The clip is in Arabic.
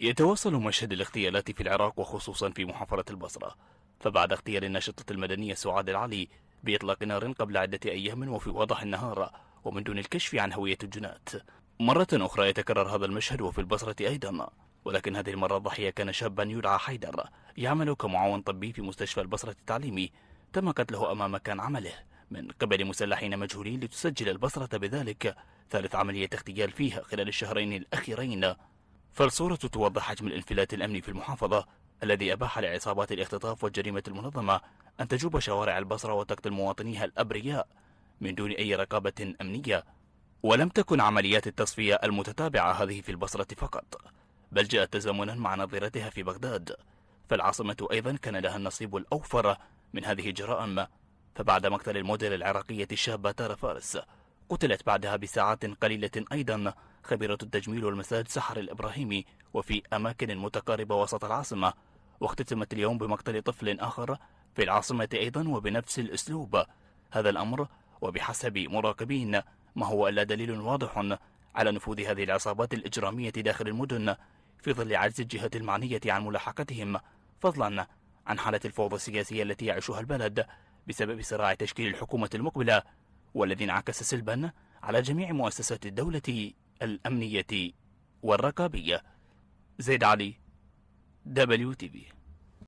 يتواصل مشهد الاغتيالات في العراق وخصوصا في محافظة البصرة فبعد اغتيال الناشطة المدنية سعاد العلي بإطلاق نار قبل عدة أيام وفي وضح النهار ومن دون الكشف عن هوية الجنات مرة أخرى يتكرر هذا المشهد وفي البصرة أيضا ولكن هذه المرة الضحية كان شابا يدعى حيدر يعمل كمعاون طبي في مستشفى البصرة التعليمي تم قتله أمام مكان عمله من قبل مسلحين مجهولين لتسجل البصرة بذلك ثالث عملية اغتيال فيها خلال الشهرين الأخيرين فالصورة توضح حجم الانفلات الأمني في المحافظة الذي أباح لعصابات الاختطاف والجريمة المنظمة أن تجوب شوارع البصرة وتقتل مواطنيها الأبرياء من دون أي رقابة أمنية ولم تكن عمليات التصفية المتتابعة هذه في البصرة فقط بل جاءت تزامنا مع نظيرتها في بغداد فالعاصمة أيضا كان لها النصيب الأوفر من هذه الجرائم فبعد مقتل الموديل العراقية الشابة تارا فارس قتلت بعدها بساعات قليلة أيضا خبيرة التجميل والمساج سحر الإبراهيمي وفي أماكن متقاربة وسط العاصمة واختتمت اليوم بمقتل طفل آخر في العاصمة أيضا وبنفس الأسلوب هذا الأمر وبحسب مراقبين ما هو إلا دليل واضح على نفوذ هذه العصابات الإجرامية داخل المدن في ظل عجز الجهات المعنية عن ملاحقتهم فضلا عن حالة الفوضى السياسية التي يعيشها البلد بسبب صراع تشكيل الحكومة المقبلة والذي انعكس سلبا على جميع مؤسسات الدولة الأمنية والرقابية زيد علي دبليو تي في